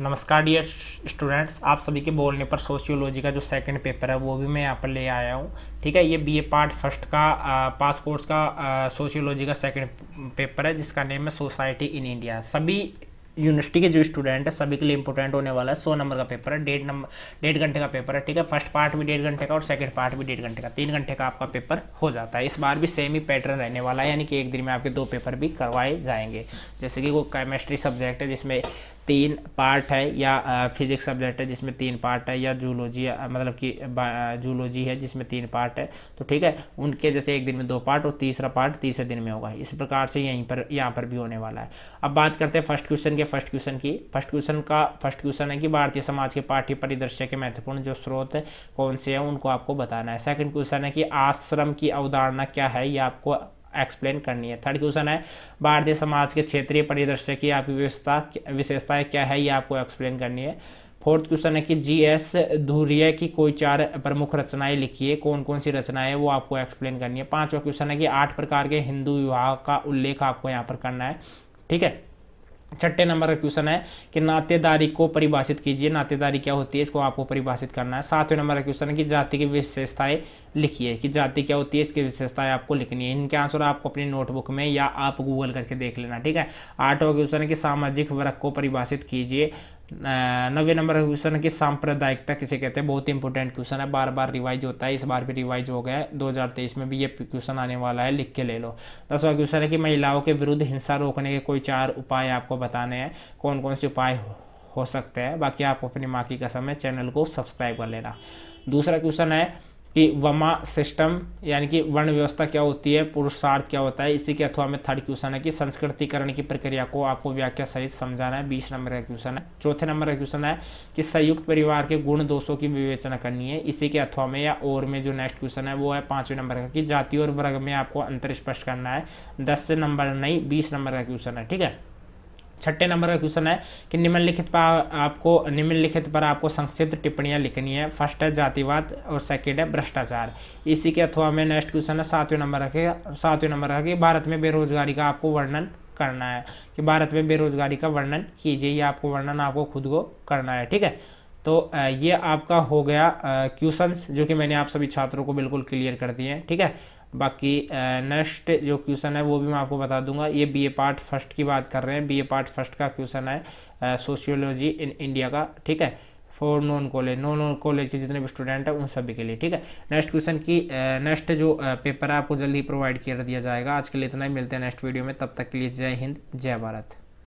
नमस्कार dear students आप सभी के बोलने पर सोशियोलॉजी का जो सेकंड पेपर है वो भी मैं यहाँ पर ले आया हूँ ठीक है ये बीए पार्ट फर्स्ट का आ, पास कोर्स का सोशियोलॉजी का सेकंड पेपर है जिसका नेम है सोसाइटी इन इंडिया सभी यूनिवर्सिटी के जो स्टूडेंट है सभी के लिए इंपॉर्टेंट होने वाला है सौ नंबर का पेपर है डेढ़ नंबर डेढ़ घंटे का पेपर है ठीक है फर्स्ट पार्ट भी डेढ़ घंटे का और सेकंड पार्ट भी डेढ़ घंटे का तीन घंटे का आपका पेपर हो जाता है इस बार भी सेम ही पैटर्न रहने वाला है यानी कि एक दिन में आपके दो पेपर भी करवाए जाएंगे जैसे कि वो केमिस्ट्री सब्जेक्ट है जिसमें तीन पार्ट है या फिजिक्स सब्जेक्ट है जिसमें तीन पार्ट है या जूलॉजी मतलब कि जूलॉजी है जिसमें तीन पार्ट है तो ठीक है उनके जैसे एक दिन में दो पार्ट और तीसरा पार्ट तीसरे दिन में होगा इस प्रकार से यहीं पर यहाँ पर भी होने वाला है अब बात करते हैं फर्स्ट क्वेश्चन के है फर्स्ट क्वेश्चन की फर्स्ट क्वेश्चन का फर्स्ट क्वेश्चन है कि भारतीय समाज के पार्टी परिदृश्य के महत्वपूर्ण जो स्रोत कौन से हैं उनको आपको बताना है सेकंड क्वेश्चन है कि आश्रम की अवधारणा क्या है ये आपको एक्सप्लेन करनी है थर्ड क्वेश्चन है भारतीय समाज के क्षेत्रीय परिदृश्य की आपकी विशेषता विशेषताएं क्या है ये आपको एक्सप्लेन करनी है फोर्थ क्वेश्चन है कि जी एस धूरिया की कोई चार प्रमुख रचनाएं लिखी है कौन कौन सी रचनाएं है वो आपको एक्सप्लेन करनी है पांचवा क्वेश्चन है कि आठ प्रकार के हिंदू विवाह का उल्लेख आपको यहाँ पर करना है ठीक है छठे नंबर का क्वेश्चन है कि नातेदारी को परिभाषित कीजिए नातेदारी क्या होती है इसको आपको परिभाषित करना है सातवें नंबर का क्वेश्चन है कि जाति की विशेषताएं लिखिए कि जाति क्या होती है इसकी विशेषताएं आपको लिखनी है इनके आंसर आपको अपनी नोटबुक में या आप गूगल करके देख लेना ठीक है आठवा क्वेश्चन है कि सामाजिक वर्ग को परिभाषित कीजिए नवे नंबर क्वेश्चन है कि सांप्रदायिकता किसे कहते हैं बहुत इंपॉर्टेंट क्वेश्चन है बार बार रिवाइज होता है इस बार भी रिवाइज हो गया है तेईस में भी ये क्वेश्चन आने वाला है लिख के ले लो दसवा क्वेश्चन है कि महिलाओं के विरुद्ध हिंसा रोकने के कोई चार उपाय आपको बताने हैं कौन कौन से उपाय हो, हो सकते हैं बाकी आप अपनी माँ की कसम है चैनल को सब्सक्राइब कर लेना दूसरा क्वेश्चन है कि वमा सिस्टम यानी कि वर्ण व्यवस्था क्या होती है पुरुषार्थ क्या होता है इसी के अथवा में थर्ड क्वेश्चन है कि संस्कृतिकरण की प्रक्रिया को आपको व्याख्या सहित समझाना है बीस नंबर का क्वेश्चन है चौथे नंबर का क्वेश्चन है कि संयुक्त परिवार के गुण दोषों की विवेचना करनी है इसी के अथवा में या और में जो नेक्स्ट क्वेश्चन है वो है पाँचवें नंबर का कि जाति और वर्ग में आपको अंतर स्पष्ट करना है दस नंबर नहीं बीस नंबर का क्वेश्चन है ठीक है छठे नंबर का क्वेश्चन है कि निम्नलिखित पर आपको निम्नलिखित पर आपको संक्षिप्त टिप्पणियां लिखनी है फर्स्ट है जातिवाद और सेकेंड है भ्रष्टाचार इसी के अथवा में नेक्स्ट क्वेश्चन है सातवें नंबर रखे सातवें नंबर रखे भारत में बेरोजगारी का आपको वर्णन करना है कि भारत में बेरोजगारी का वर्णन कीजिए ये आपको वर्णन आपको खुद को करना है ठीक है तो ये आपका हो गया क्वेश्चंस जो कि मैंने आप सभी छात्रों को बिल्कुल क्लियर कर दिए हैं ठीक है बाकी नेक्स्ट जो क्वेश्चन है वो भी मैं आपको बता दूंगा ये बीए पार्ट फर्स्ट की बात कर रहे हैं बीए पार्ट फर्स्ट का क्वेश्चन है सोशियोलॉजी इन इंडिया का ठीक है for non college non non college के जितने भी स्टूडेंट हैं उन सभी के लिए ठीक है नेक्स्ट क्वेश्चन की नेक्स्ट जो पेपर है आपको जल्दी प्रोवाइड कर दिया जाएगा आज के लिए इतना ही मिलते हैं नेक्स्ट वीडियो में तब तक के लिए जय हिंद जय भारत